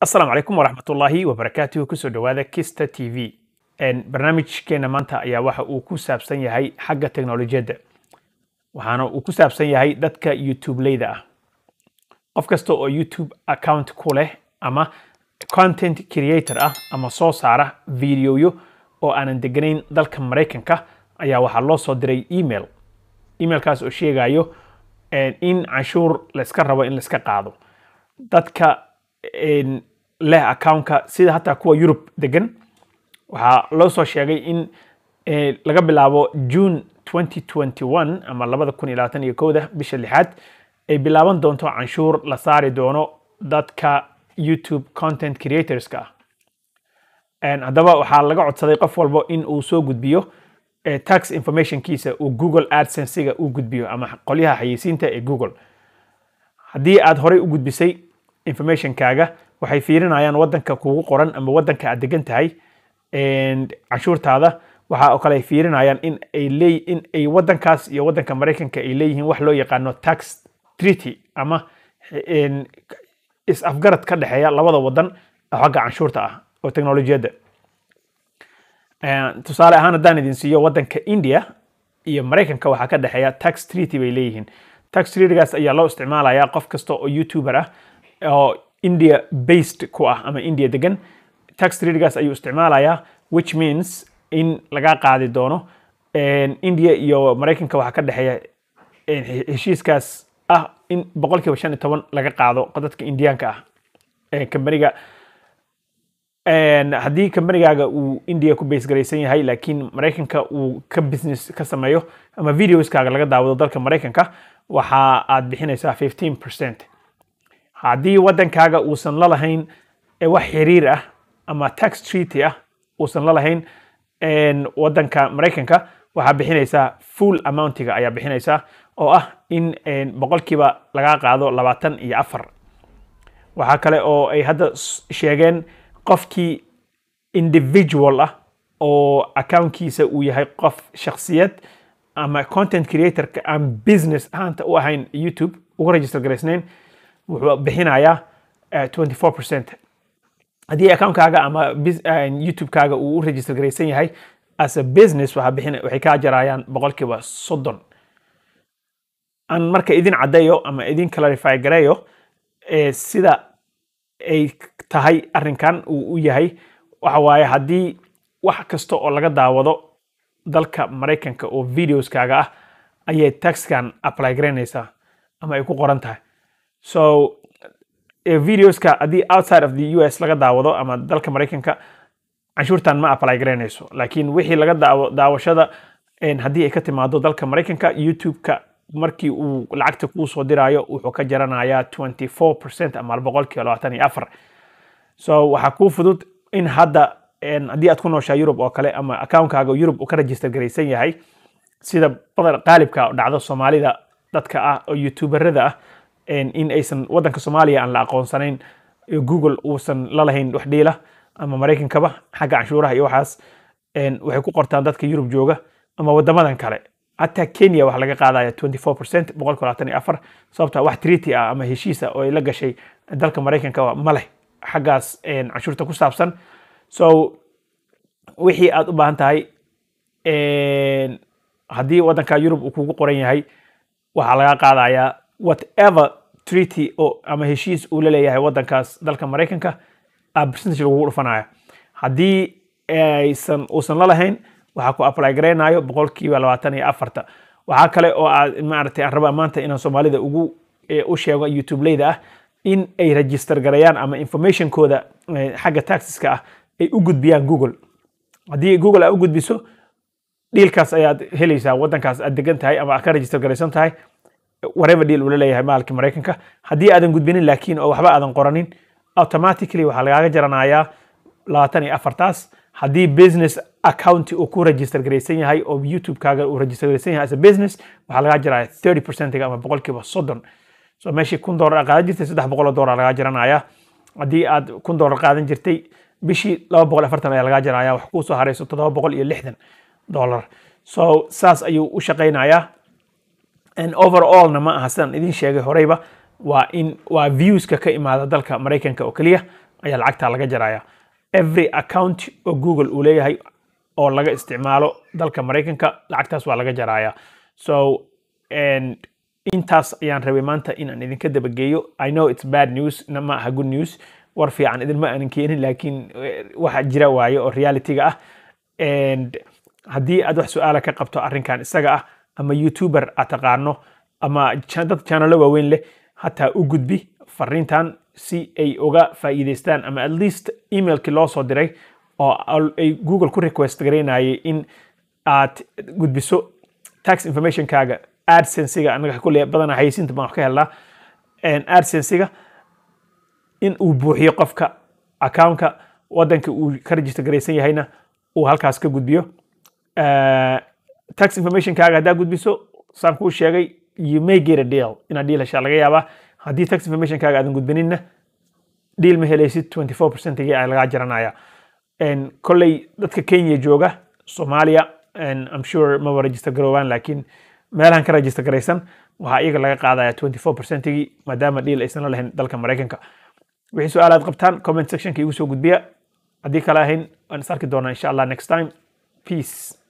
asalaamu calaykum waraxmatullaahi wabarakaatuhu kusoo dhowaada kista t v barnaamijkeena maanta ayaa waxa uu ku saabsan yahay xagga teknolojiyadda waxaana uu ku saabsan yahay dadka youtubeleyda ah qof kasta oo youtube account ku leh ama content creator ah ama soo saara videoyo oo aanan deganayn dalka maraykanka ayaa waxaa loo soo diray email emailkaas oo sheegayo in canshuur layska rabo in layska qaado dadka leh accountka sida hataa kuwa yurub degan waxaa loo soo sheegay in eh, laga bilaabo june ama labada bisha lixaad ay bilaaban doonto canshuur la saari doono dadka youtube content creatorska ah haddaba waxaa laga codsaday qof walbo in uu soo gudbiyo eh, tax informationkiisa uu google adsensiga u gudbiyo ama qolyaha xayeysiinta ee google haddii aad horey u gudbisay informationkaaga waxay fiirinayaan wadanka kugu qoran ama wadanka aad degan tahay canshuurtaada waxa oo kale ay fiirinayaan in ay leey in ay wadankaas iyo wadanka maraykanka ay leeyihiin wax loo yaqaano tax treaty ama is-afgarad ka dhexeeya labada wadan xagga canshuurta ah oo teknolojiyadda tusaale ahaan haddaan idin siiyo wadanka india iyo maraykanka waxaa ka dhexeeya tax treaty bay leeyihiin tax treatygaas ayaa loo isticmaalayaa qof kasta oo youtuber ah oo india based ku ah ama india degan tax rategaas ayuu isticmaalayaa which means in laga qaadi doono india iyo maraykanka waxaa ka dhexeeya heshiiskaas ah in boqol kiiba shan iyo toban laga qaado dadka indiyaanka ah kambaniga haddii kambanigaaga uu india ku basegaraysan yahay laakiin maraykanka uu ka business ka sameeyo ama videoskaaga laga daawado dalka maraykanka waxa aad bixinaysaa fifteen percent haddii waddankaaga uusan la lahayn wax xiriir ah ama tax treaty ah uusan la lahayn waddanka maraykanka waxaa bixinaysaa full amountiga ayaa bixinaysaa oo ah in boqolkiiba laga qaado labaatan iyo afar waxaa kale oo ay hadda sheegeen qofkii individual ah oo accountkiisa uu yahay qof shaksiyad ama content creatorka aan business ahaanta u ahayn youtube ugu register garaysnayn wuxuu bixinayaa eh, twenty four percent haddii accountkaaga ama eh, youtubekaaga uu u register garaysan yahay as a business waxay kaa jarayaan boqolkiiba soddon aan marka idin caddeeyo ama idin clarify gareeyo eh, sida ay tahay arrinkan uu u yahay waxa waaye haddii wax kasta oo laga daawado dalka maraykanka oo videoskaaga ah ayay taxkan apply garaynaysaa ama ay ku qoran tahay so videoska haddii outside of the u s laga daawado ama dalka maraykanka canshuurtan ma apply garaynayso laakiin wixii laga daawashada haddii ay ka timaado dalka maraykanka youtube-ka markii uu lacagta kuu diraayo wuxuu ka jaranayaa twenty four percent ama boqolkiiba labaatan iyo afar so waxaa kuu fudud in hadda haddii aad ku nooshaa yurub oo kale ama account yurub uu ka register garaysan yahay sida badan qaalibka dhacda soomaalida dadka ah oo youtuberada ah in aysan wadanka soomaaliya aan la aqoonsanayn google uusan lalahayn wax dhiila ama maraykankaba xagga canshuuraha iyo waxaas waxay ku qortaan dadka yurub jooga ama wadamadan kale hataa kenya waxaa laga qaadaya twenty four percent boqol labaatan iyo afar sababta wax treaty ah ama heshiis ah oo ay la gashay dalka maraykanka ma leh xaggaas canshuurta ku saabsan so wixii aad u baahan tahay haddii waddanka yurub uu kugu qoran yahay waxaa laga qaadayaa whatever treaty oo ama heshiis uu la leeyahay waddankaas dalka maraykanka percentage lagu dhufanayo haddii eh, aysan uusan la lahayn waxaa ku apply garaynayo boqolkiiba labaatan iyo afarta waxaa kale oo aad maaragtay aan rabaa maanta inaan soomaalida ugu eh, u sheego youtubeleyda ah in ay register garayaan ama informationkooda eh, xagga taxiska ah ay u gudbiyaan google haddii google aa u gudbiso dhiilkaas ayaad helaysaa waddankaas aad degan tahay ama aad ka register garaysan tahay whatever deal uu la leeyahay maalka maraykanka haddii aadan gudbinin laakiin oo waxba aadan qoranin automatically waxaa lagaaga jaranayaa labaatan iyo afartaas haddii business accounti uu ku register garaysan yahay oo youtube uu register garaysan yahay as a business waxaa lagaa jaraya thirty percentiga ama boqolkiiba soddon so meeshii kun dollar qaadan jirtay saddex boqol oo lagaa jaranaya haddii aad kun dollar qaadan jirtay bishii laba boqol afartan ayaa lagaa jaraya wax kuu harayso toddoba boqol iyo lixdan dollar so saas ayuu u shaqaynayaa overallna ma aha sidaan idin sheegay horeyba waa in waa viewska ka imaada dalka maraykanka oo keliya ayaa lacagta laga jaraya every account oo google uu leeyahay oo laga isticmaalo dalka maraykanka lacagtaas waa laga jaraya so intaas ayaan rabay maanta inaan idinka dabageeyo i know its bad news ma aha good news war fiican idinma aanan keenin laakiin eh, waxa jira waaye oo realityga ah haddii aad wax su-aala ka qabto arrinkan isaga ah ama youtuber a taqaano ama dad janalo waaweyn leh hataa u gudbi fariintan si ay uga faa'iidaystaan ama at least emailkii loo soo diray oo ay google ku request garaynayay in aad gudbiso tax informationkaaga adsensiga anaga kulle badana haysiinta baan wax ka helnaa adsensiga in uu buuxiyo qofka accountka waddanka uu ka rejista garaysan yahayna uu halkaas ka gudbiyo eh, tax informationkaaga haddaa gudbiso saan kuu sheegay you may get a deal inaad deal heshaa laga yaabaa haddii tax informationkaaga aadan gudbininna deal ma helaysid 24 percentigii ay lagaa jaranaya kolley dadka kenya jooga soomaaliya I'm sure maba register garoobaan laakiin meelahan ka register garaysan waxaa iyaga laga qaadaya 24 percentigii maadaama deal aysan la lahayn dalka maraykanka wixii su-aalaad qabtaan comment sectionka igu soo gudbiya haddii kale ahayn waan is arki doonaa insha allah next time peace